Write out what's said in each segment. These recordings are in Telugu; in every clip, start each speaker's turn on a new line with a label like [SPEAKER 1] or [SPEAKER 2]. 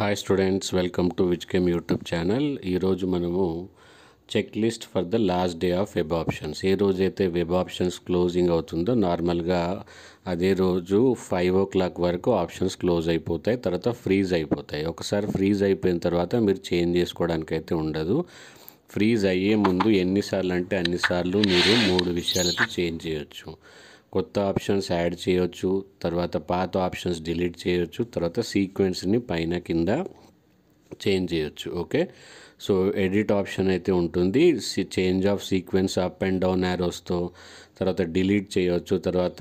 [SPEAKER 1] hi students welcome to which chem YouTube channel ఈరోజు మనము check list for the last day of web options ఏ రోజైతే వెబ్ ఆప్షన్స్ క్లోజింగ్ అవుతుందో నార్మల్గా అదే రోజు ఫైవ్ ఓ క్లాక్ వరకు ఆప్షన్స్ క్లోజ్ అయిపోతాయి తర్వాత ఫ్రీజ్ అయిపోతాయి ఒకసారి ఫ్రీజ్ అయిపోయిన తర్వాత మీరు చేంజ్ చేసుకోవడానికి అయితే ఉండదు ఫ్రీజ్ అయ్యే ముందు ఎన్నిసార్లు అంటే అన్నిసార్లు మీరు మూడు విషయాలకి చేంజ్ చేయొచ్చు కొత్త ఆప్షన్స్ యాడ్ చేయొచ్చు తర్వాత పాత ఆప్షన్స్ డిలీట్ చేయొచ్చు తర్వాత సీక్వెన్స్ని పైన కింద చేంజ్ చేయొచ్చు ఓకే సో ఎడిట్ ఆప్షన్ అయితే ఉంటుంది change of sequence up and down యారోస్తో తర్వాత డిలీట్ చేయొచ్చు తర్వాత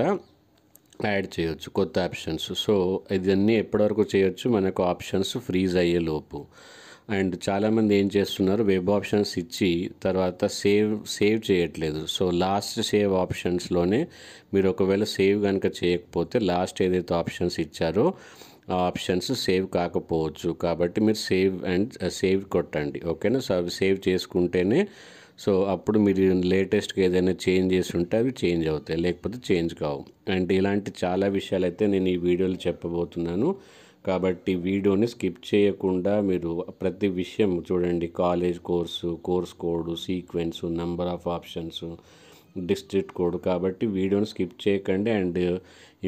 [SPEAKER 1] యాడ్ చేయొచ్చు కొత్త ఆప్షన్స్ సో ఇవన్నీ ఎప్పటివరకు చేయొచ్చు మనకు ఆప్షన్స్ ఫ్రీజ్ అయ్యేలోపు అండ్ చాలామంది ఏం చేస్తున్నారు వెబ్ ఆప్షన్స్ ఇచ్చి తర్వాత సేవ్ సేవ్ చేయట్లేదు సో లాస్ట్ సేవ్ ఆప్షన్స్లోనే మీరు ఒకవేళ సేవ్ కనుక చేయకపోతే లాస్ట్ ఏదైతే ఆప్షన్స్ ఇచ్చారో ఆ ఆప్షన్స్ సేవ్ కాకపోవచ్చు కాబట్టి మీరు సేవ్ అండ్ సేవ్ కొట్టండి ఓకేనా సో అవి సేవ్ చేసుకుంటేనే సో అప్పుడు మీరు లేటెస్ట్గా ఏదైనా చేంజ్ చేసి ఉంటే అవి చేంజ్ అవుతాయి లేకపోతే చేంజ్ కావు అండ్ ఇలాంటి చాలా విషయాలు అయితే నేను ఈ వీడియోలో చెప్పబోతున్నాను కాబట్టి వీడియోని స్కిప్ చేయకుండా మీరు ప్రతి విషయం చూడండి college course course code sequence number of options district code కాబట్టి వీడియోని స్కిప్ చేయకండి అండ్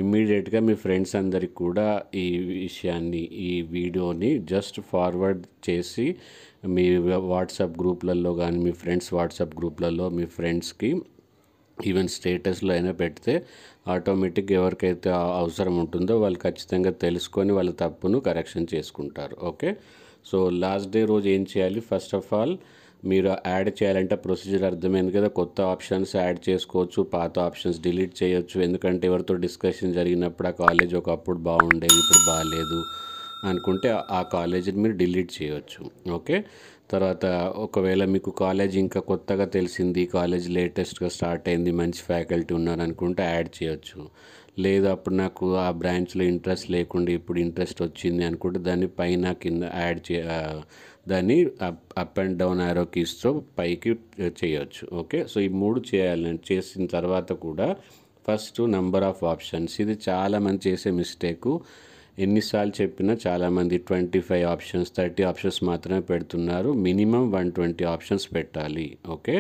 [SPEAKER 1] ఇమ్మీడియట్గా మీ ఫ్రెండ్స్ అందరికి కూడా ఈ విషయాన్ని ఈ వీడియోని జస్ట్ ఫార్వర్డ్ చేసి మీ వాట్సాప్ గ్రూప్లలో కానీ మీ ఫ్రెండ్స్ వాట్సాప్ గ్రూప్లలో మీ ఫ్రెండ్స్కి ఈవెన్ స్టేటస్లో అయినా పెడితే ఆటోమేటిక్గా ఎవరికైతే అవసరం ఉంటుందో వాళ్ళు ఖచ్చితంగా తెలుసుకొని వాళ్ళ తప్పును కరెక్షన్ చేసుకుంటారు ఓకే సో లాస్ట్ డే రోజు ఏం చేయాలి ఫస్ట్ ఆఫ్ ఆల్ మీరు యాడ్ చేయాలంటే ప్రొసీజర్ అర్థమైంది కదా కొత్త ఆప్షన్స్ యాడ్ చేసుకోవచ్చు పాత ఆప్షన్స్ డిలీట్ చేయొచ్చు ఎందుకంటే ఎవరితో డిస్కషన్ జరిగినప్పుడు ఆ కాలేజ్ ఒకప్పుడు బాగుండేది ఇప్పుడు బాగాలేదు అనుకుంటే ఆ కాలేజీని మీరు డిలీట్ చేయొచ్చు ఓకే తర్వాత ఒకవేళ మీకు కాలేజ్ ఇంకా కొత్తగా తెలిసింది కాలేజ్ లేటెస్ట్గా స్టార్ట్ అయింది మంచి ఫ్యాకల్టీ ఉన్నారనుకుంటే యాడ్ చేయొచ్చు లేదు అప్పుడు నాకు ఆ బ్రాంచ్లో ఇంట్రెస్ట్ లేకుండా ఇప్పుడు ఇంట్రెస్ట్ వచ్చింది అనుకుంటే దాన్ని పైన కింద యాడ్ చే దాన్ని అప్ అప్ అండ్ డౌన్ ఆరో కీస్తో పైకి చేయొచ్చు ఓకే సో ఈ మూడు చేయాలి చేసిన తర్వాత కూడా ఫస్ట్ నెంబర్ ఆఫ్ ఆప్షన్స్ ఇది చాలామంది చేసే మిస్టేకు ఎన్నిసార్లు చెప్పినా చాలామంది twenty five options thirty options మాత్రమే పెడుతున్నారు మినిమం వన్ ట్వంటీ ఆప్షన్స్ పెట్టాలి ఓకే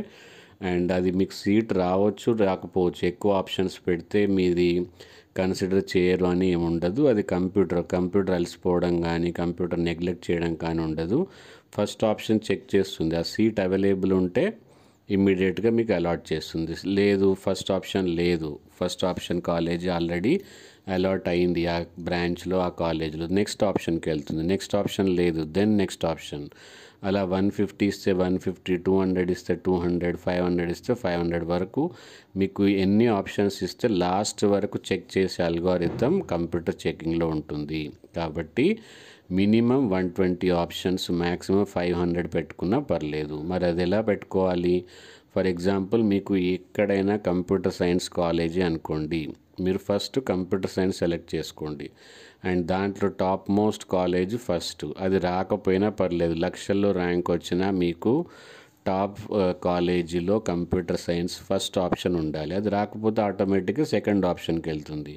[SPEAKER 1] అండ్ అది మీకు సీట్ రావచ్చు రాకపోవచ్చు ఎక్కువ ఆప్షన్స్ పెడితే మీది కన్సిడర్ చేయరు అని ఏముండదు అది కంప్యూటర్ కంప్యూటర్ అలసిపోవడం కానీ కంప్యూటర్ నెగ్లెక్ట్ చేయడం కానీ ఉండదు ఫస్ట్ ఆప్షన్ చెక్ చేస్తుంది ఆ సీట్ అవైలబుల్ ఉంటే ఇమ్మీడియట్గా మీకు అలాట్ చేస్తుంది లేదు ఫస్ట్ ఆప్షన్ లేదు first option college already allot అయింది ఆ బ్రాంచ్లో ఆ కాలేజ్లో నెక్స్ట్ ఆప్షన్కి వెళ్తుంది నెక్స్ట్ ఆప్షన్ లేదు దెన్ నెక్స్ట్ ఆప్షన్ అలా వన్ ఫిఫ్టీ ఇస్తే వన్ ఫిఫ్టీ టూ హండ్రెడ్ ఇస్తే టూ హండ్రెడ్ ఫైవ్ హండ్రెడ్ ఇస్తే ఫైవ్ హండ్రెడ్ వరకు మీకు ఎన్ని ఆప్షన్స్ ఇస్తే లాస్ట్ వరకు చెక్ చేసే అల్గోరిథం కంప్యూటర్ చెకింగ్లో ఉంటుంది కాబట్టి minimum one twenty options maximum five hundred పెట్టుకున్నా పర్లేదు మరి అది ఎలా పెట్టుకోవాలి ఫర్ ఎగ్జాంపుల్ మీకు ఎక్కడైనా కంప్యూటర్ సైన్స్ కాలేజీ అనుకోండి మీరు ఫస్ట్ కంప్యూటర్ సైన్స్ సెలెక్ట్ చేసుకోండి అండ్ దాంట్లో టాప్ మోస్ట్ కాలేజ్ ఫస్ట్ అది రాకపోయినా పర్లేదు లక్షల్లో ర్యాంక్ వచ్చినా మీకు టాప్ కాలేజీలో కంప్యూటర్ సైన్స్ ఫస్ట్ ఆప్షన్ ఉండాలి అది రాకపోతే ఆటోమేటిక్గా సెకండ్ ఆప్షన్కి వెళ్తుంది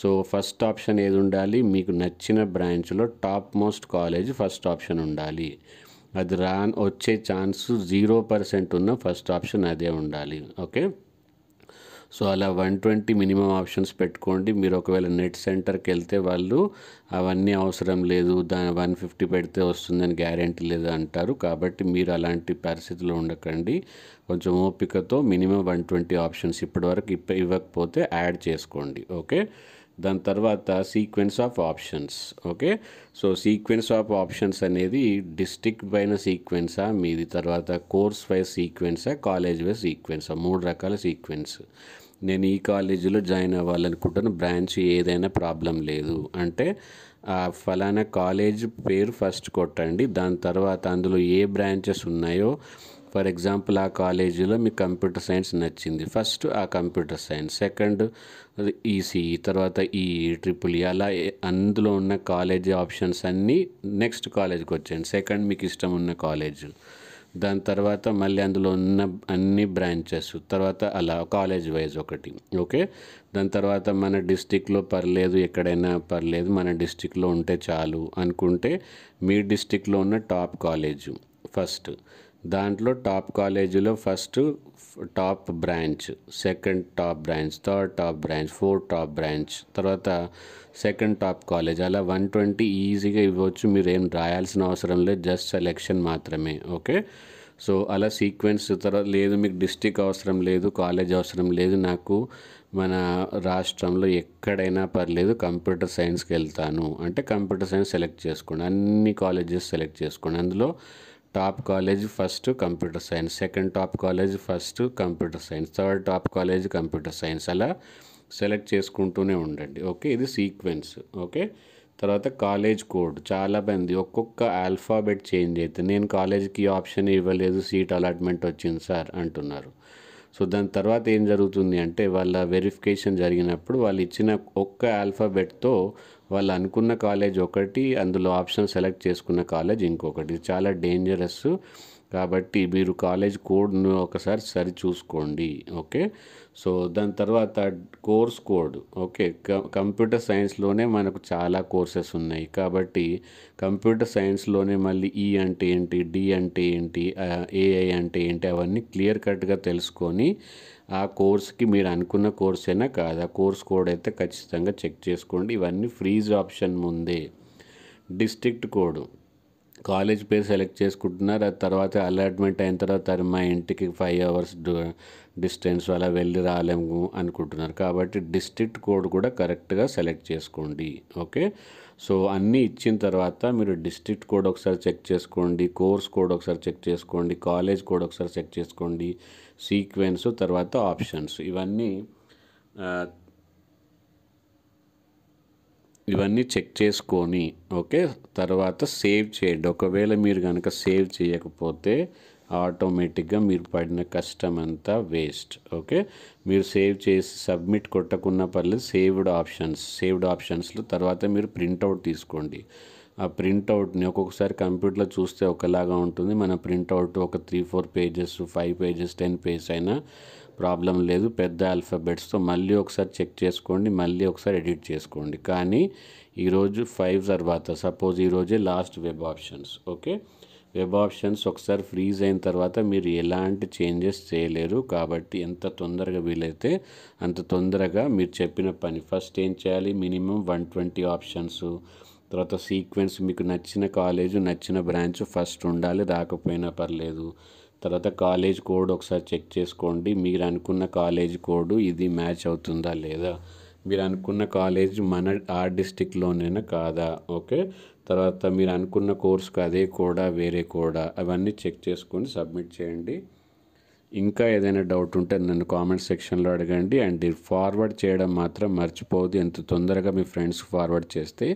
[SPEAKER 1] సో ఫస్ట్ ఆప్షన్ ఏది ఉండాలి మీకు నచ్చిన బ్రాంచ్లో top most college first option ఉండాలి అది రా వచ్చే ఛాన్స్ జీరో పర్సెంట్ ఉన్న ఫస్ట్ ఆప్షన్ అదే ఉండాలి ఓకే సో అలా వన్ ట్వంటీ మినిమం ఆప్షన్స్ పెట్టుకోండి మీరు ఒకవేళ నెట్ సెంటర్కి వెళ్తే వాళ్ళు అవన్నీ అవసరం లేదు దాని వన్ ఫిఫ్టీ పెడితే వస్తుందని గ్యారంటీ లేదు అంటారు కాబట్టి మీరు అలాంటి పరిస్థితిలో ఉండకండి కొంచెం ఓపికతో మినిమం వన్ ట్వంటీ ఆప్షన్స్ ఇప్పటివరకు ఇప్ప ఇవ్వకపోతే యాడ్ చేసుకోండి ఓకే దాని తర్వాత sequence of options okay so sequence of options అనేది డిస్టిక్ పైన సీక్వెన్సా మీది తర్వాత కోర్స్ వైజ్ సీక్వెన్సా కాలేజ్ వైజ్ సీక్వెన్సా మూడు రకాల సీక్వెన్స్ నేను ఈ కాలేజీలో జాయిన్ అవ్వాలనుకుంటున్నాను బ్రాంచ్ ఏదైనా ప్రాబ్లం లేదు అంటే ఫలానా కాలేజ్ పేరు ఫస్ట్ కొట్టండి దాని తర్వాత అందులో ఏ బ్రాంచెస్ ఉన్నాయో ఫర్ ఎగ్జాంపుల్ ఆ కాలేజీలో మీకు కంప్యూటర్ సైన్స్ నచ్చింది ఫస్ట్ ఆ కంప్యూటర్ సైన్స్ సెకండ్ ఈసీఈ తర్వాత ఈ ట్రిపుల్ ఈ అలా అందులో ఉన్న కాలేజ్ ఆప్షన్స్ అన్నీ నెక్స్ట్ కాలేజ్కి వచ్చాయండి సెకండ్ మీకు ఇష్టం ఉన్న కాలేజీలు దాని తర్వాత మళ్ళీ అందులో ఉన్న అన్ని బ్రాంచెస్ తర్వాత అలా కాలేజ్ వైజ్ ఒకటి ఓకే దాని తర్వాత మన డిస్టిక్లో పర్లేదు ఎక్కడైనా పర్లేదు మన డిస్టిక్లో ఉంటే చాలు అనుకుంటే మీ డిస్టిక్లో ఉన్న టాప్ కాలేజు ఫస్ట్ దాంట్లో టాప్ కాలేజీలో first top branch second top branch third top branch fourth top branch తర్వాత సెకండ్ టాప్ కాలేజ్ అలా వన్ ట్వంటీ ఈజీగా ఇవ్వచ్చు మీరు ఏం రాయాల్సిన అవసరం లేదు జస్ట్ సెలెక్షన్ మాత్రమే ఓకే సో అలా సీక్వెన్స్ తర్వాత లేదు మీకు డిస్టిక్ అవసరం లేదు కాలేజ్ అవసరం లేదు నాకు మన రాష్ట్రంలో ఎక్కడైనా పర్లేదు కంప్యూటర్ సైన్స్కి వెళ్తాను అంటే కంప్యూటర్ సైన్స్ సెలెక్ట్ చేసుకోండి అన్ని కాలేజెస్ సెలెక్ట్ చేసుకోండి అందులో top college first computer science second top college first computer science third top college computer science అలా సెలెక్ట్ చేసుకుంటూనే ఉండండి ఓకే ఇది సీక్వెన్స్ ఓకే తర్వాత కాలేజ్ కోడ్ చాలా మంది ఒక్కొక్క ఆల్ఫాబెట్ చేంజ్ అయితే నేను కాలేజ్కి ఆప్షన్ ఇవ్వలేదు సీట్ అలాట్మెంట్ వచ్చింది సార్ అంటున్నారు సో దాని తర్వాత ఏం జరుగుతుంది అంటే వాళ్ళ వెరిఫికేషన్ జరిగినప్పుడు వాళ్ళు ఇచ్చిన ఒక్క ఆల్ఫాబెట్తో వాళ్ళు అనుకున్న కాలేజ్ ఒకటి అందులో ఆప్షన్ సెలెక్ట్ చేసుకున్న కాలేజ్ ఇంకొకటి చాలా డేంజరస్ కాబట్టి మీరు కాలేజ్ కోడ్ను ఒకసారి సరి చూసుకోండి ఓకే సో దాని తర్వాత కోర్స్ కోడ్ ఓకే కంప్యూటర్ సైన్స్లోనే మనకు చాలా కోర్సెస్ ఉన్నాయి కాబట్టి కంప్యూటర్ సైన్స్లోనే మళ్ళీ ఈ e అంటే ఏంటి డి అంటే ఏంటి ఏఐ అంటే ఏంటి అవన్నీ క్లియర్ కట్గా తెలుసుకొని ఆ కోర్స్కి మీరు అనుకున్న కోర్స్ అయినా కాదు ఆ కోర్స్ కోడ్ అయితే ఖచ్చితంగా చెక్ చేసుకోండి ఇవన్నీ ఫ్రీజ్ ఆప్షన్ ముందే డిస్ట్రిక్ట్ కోడ్ కాలేజ్ పేరు సెలెక్ట్ చేసుకుంటున్నారు ఆ తర్వాత అలాట్మెంట్ అయిన తర్వాత మా ఇంటికి ఫైవ్ అవర్స్ డిస్టెన్స్ అలా వెళ్ళి రాలేము అనుకుంటున్నారు కాబట్టి డిస్ట్రిక్ట్ కోడ్ కూడా కరెక్ట్గా సెలెక్ట్ చేసుకోండి ఓకే సో అన్నీ ఇచ్చిన తర్వాత మీరు డిస్ట్రిక్ట్ కోడ్ ఒకసారి చెక్ చేసుకోండి కోర్స్ కోడ్ ఒకసారి చెక్ చేసుకోండి కాలేజ్ కోడ్ ఒకసారి చెక్ చేసుకోండి సీక్వెన్స్ తర్వాత ఆప్షన్స్ ఇవన్నీ ఇవన్నీ చెక్ చేసుకొని ఓకే తర్వాత సేవ్ చేయండి ఒకవేళ మీరు కనుక సేవ్ చేయకపోతే ఆటోమేటిక్గా మీరు పడిన కష్టం అంతా వేస్ట్ ఓకే మీరు సేవ్ చేసి సబ్మిట్ కొట్టకున్న పర్లేదు సేవ్డ్ ఆప్షన్స్ సేవ్డ్ ఆప్షన్స్లో తర్వాత మీరు ప్రింట్అవుట్ తీసుకోండి ఆ ప్రింట్అవుట్ని ఒక్కొక్కసారి కంప్యూటర్లో చూస్తే ఒకలాగా ఉంటుంది మన ప్రింట్అవుట్ ఒక three four pages five pages ten pages అయినా ప్రాబ్లం లేదు పెద్ద ఆల్ఫాబెట్స్తో మళ్ళీ ఒకసారి చెక్ చేసుకోండి మళ్ళీ ఒకసారి ఎడిట్ చేసుకోండి కానీ ఈరోజు ఫైవ్ తర్వాత సపోజ్ ఈరోజే last web options okay web options ఒకసారి ఫ్రీజ్ అయిన తర్వాత మీరు ఎలాంటి చేంజెస్ చేయలేరు కాబట్టి ఎంత తొందరగా వీలైతే అంత తొందరగా మీరు చెప్పిన పని ఫస్ట్ ఏం చేయాలి మినిమం వన్ ట్వంటీ ఆప్షన్స్ తర్వాత సీక్వెన్స్ మీకు నచ్చిన కాలేజ్ నచ్చిన బ్రాంచ్ ఫస్ట్ ఉండాలి రాకపోయినా పర్లేదు తర్వాత కాలేజ్ కోడ్ ఒకసారి చెక్ చేసుకోండి మీరు అనుకున్న కాలేజ్ కోడ్ ఇది మ్యాచ్ అవుతుందా లేదా మీరు అనుకున్న కాలేజ్ మన ఆ డిస్టిక్లోనైనా కాదా ఓకే తర్వాత మీరు అనుకున్న కోర్స్కి అదే కూడా వేరే కూడా అవన్నీ చెక్ చేసుకొని సబ్మిట్ చేయండి ఇంకా ఏదైనా డౌట్ ఉంటే నన్ను కామెంట్ సెక్షన్లో అడగండి అండ్ ఫార్వర్డ్ చేయడం మాత్రం మర్చిపోదు ఎంత తొందరగా మీ ఫ్రెండ్స్కి ఫార్వర్డ్ చేస్తే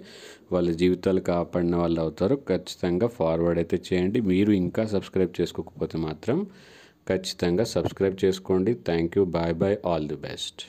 [SPEAKER 1] వాళ్ళ జీవితాలు కాపాడిన వాళ్ళు అవుతారు ఖచ్చితంగా ఫార్వర్డ్ అయితే చేయండి మీరు ఇంకా సబ్స్క్రైబ్ చేసుకోకపోతే మాత్రం ఖచ్చితంగా సబ్స్క్రైబ్ చేసుకోండి thank you bye bye all the best